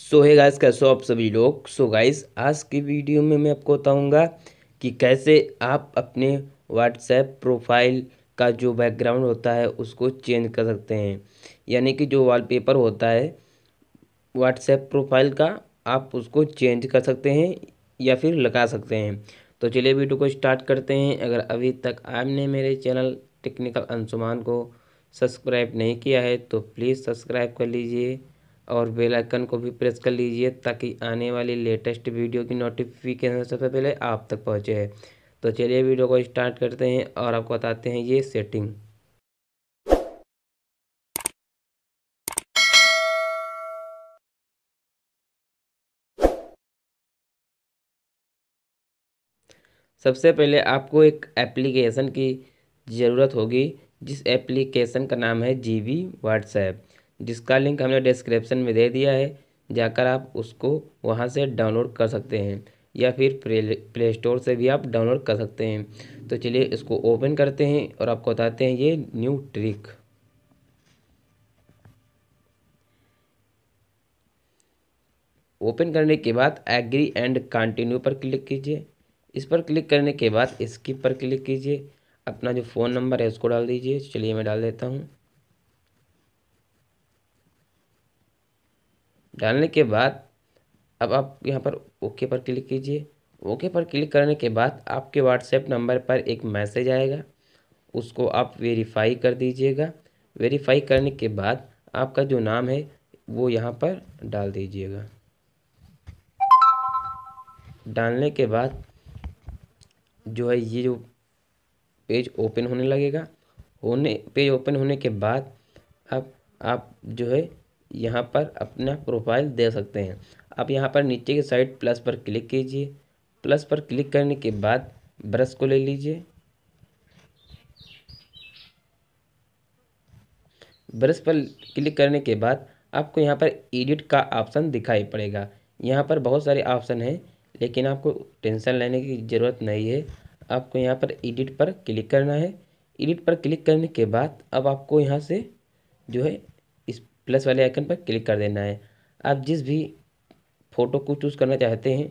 सो है गाइस कैसे हो आप सभी लोग सो गाइस आज की वीडियो में मैं आपको बताऊंगा कि कैसे आप अपने व्हाट्सएप प्रोफाइल का जो बैकग्राउंड होता है उसको चेंज कर सकते हैं यानी कि जो वॉलपेपर होता है व्हाट्सएप प्रोफाइल का आप उसको चेंज कर सकते हैं या फिर लगा सकते हैं तो चलिए वीडियो को स्टार्ट करते हैं अगर अभी तक आपने मेरे चैनल टेक्निकल अंशुमान को सब्सक्राइब नहीं किया है तो प्लीज़ सब्सक्राइब कर लीजिए और बेल आइकन को भी प्रेस कर लीजिए ताकि आने वाली लेटेस्ट वीडियो की नोटिफिकेशन सबसे पहले आप तक पहुँचे तो चलिए वीडियो को स्टार्ट करते हैं और आपको बताते हैं ये सेटिंग सबसे पहले आपको एक एप्लीकेशन की ज़रूरत होगी जिस एप्लीकेशन का नाम है जी बी व्हाट्सएप जिसका लिंक हमने डिस्क्रिप्शन में दे दिया है जाकर आप उसको वहाँ से डाउनलोड कर सकते हैं या फिर प्ले प्ले स्टोर से भी आप डाउनलोड कर सकते हैं तो चलिए इसको ओपन करते हैं और आपको बताते हैं ये न्यू ट्रिक ओपन करने के बाद एग्री एंड कंटिन्यू पर क्लिक कीजिए इस पर क्लिक करने के बाद स्किप पर क्लिक कीजिए अपना जो फ़ोन नंबर है उसको डाल दीजिए चलिए मैं डाल देता हूँ डालने के बाद अब आप यहाँ पर ओके पर क्लिक कीजिए ओके पर क्लिक करने के बाद आपके व्हाट्सएप नंबर पर एक मैसेज आएगा उसको आप वेरीफाई कर दीजिएगा वेरीफाई करने के बाद आपका जो नाम है वो यहाँ पर डाल दीजिएगा डालने के बाद जो है ये जो पेज ओपन होने लगेगा होने पेज ओपन होने के बाद अब आप, आप जो है यहाँ पर अपना प्रोफाइल दे सकते हैं आप यहाँ पर नीचे की साइड प्लस पर क्लिक कीजिए प्लस पर क्लिक करने के बाद ब्रश को ले लीजिए ब्रश पर क्लिक करने के बाद आपको यहाँ पर एडिट का ऑप्शन दिखाई पड़ेगा यहाँ पर बहुत सारे ऑप्शन हैं लेकिन आपको टेंशन लेने की ज़रूरत नहीं है आपको यहाँ पर एडिट पर क्लिक करना है एडिट पर क्लिक करने के बाद अब आपको यहाँ से जो है प्लस वाले आइकन पर क्लिक कर देना है आप जिस भी फ़ोटो को चूज़ करना चाहते हैं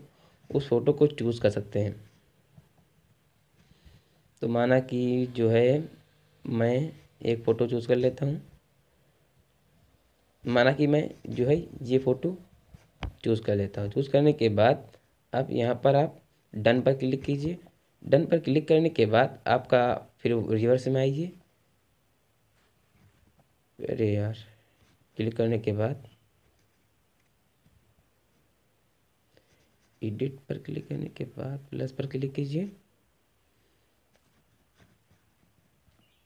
उस फ़ोटो को चूज़ कर सकते हैं तो माना कि जो है मैं एक फ़ोटो चूज़ कर लेता हूँ माना कि मैं जो है ये फ़ोटो चूज़ कर लेता हूँ चूज़ करने के बाद अब यहाँ पर आप डन पर क्लिक कीजिए डन पर क्लिक करने के बाद आपका फिर रिवर्स में आइए अरे यार क्लिक करने के बाद एडिट पर क्लिक करने के बाद प्लस पर क्लिक कीजिए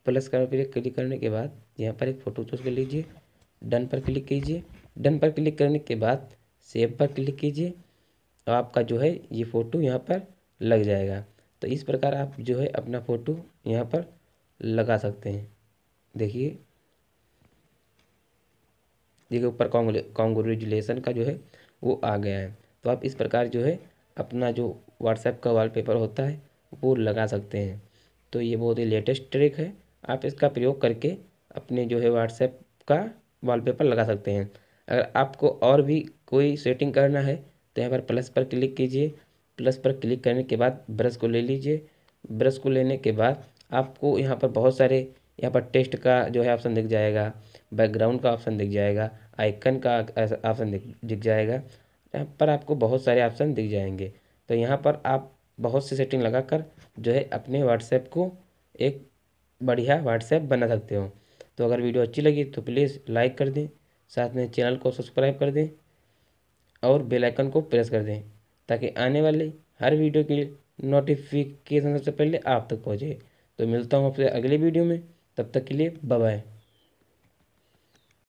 प्लस पर क्लिक करने के बाद यहाँ पर एक फ़ोटो चूज कर लीजिए डन पर क्लिक कीजिए डन पर क्लिक करने के बाद सेव पर क्लिक कीजिए और तो आपका जो है ये फ़ोटो यहाँ पर लग जाएगा तो इस प्रकार आप जो है अपना फ़ोटो यहाँ पर लगा सकते हैं देखिए देखिए ऊपर कॉन्ग्रेजुलेसन का जो है वो आ गया है तो आप इस प्रकार जो है अपना जो व्हाट्सएप का वॉलपेपर होता है वो लगा सकते हैं तो ये बहुत ही लेटेस्ट ट्रिक है आप इसका प्रयोग करके अपने जो है व्हाट्सएप का वॉलपेपर लगा सकते हैं अगर आपको और भी कोई सेटिंग करना है तो यहाँ पर प्लस पर क्लिक कीजिए प्लस पर क्लिक करने के बाद ब्रश को ले लीजिए ब्रश को लेने के बाद आपको यहाँ पर बहुत सारे यहाँ पर टेस्ट का जो है ऑप्शन दिख जाएगा बैकग्राउंड का ऑप्शन दिख जाएगा आइकन का ऑप्शन दिख दिख जाएगा यहाँ पर आपको बहुत सारे ऑप्शन दिख जाएंगे तो यहाँ पर आप बहुत सी सेटिंग लगा कर जो है अपने व्हाट्सएप को एक बढ़िया व्हाट्सएप बना सकते हो तो अगर वीडियो अच्छी लगी तो प्लीज़ लाइक कर दें साथ में चैनल को सब्सक्राइब कर दें और बेल आइकन को प्रेस कर दें ताकि आने वाले हर वीडियो की नोटिफिकेशन सबसे पहले आप तक पहुँचे तो मिलता हूँ आपसे अगले वीडियो में तब तक के लिए बाय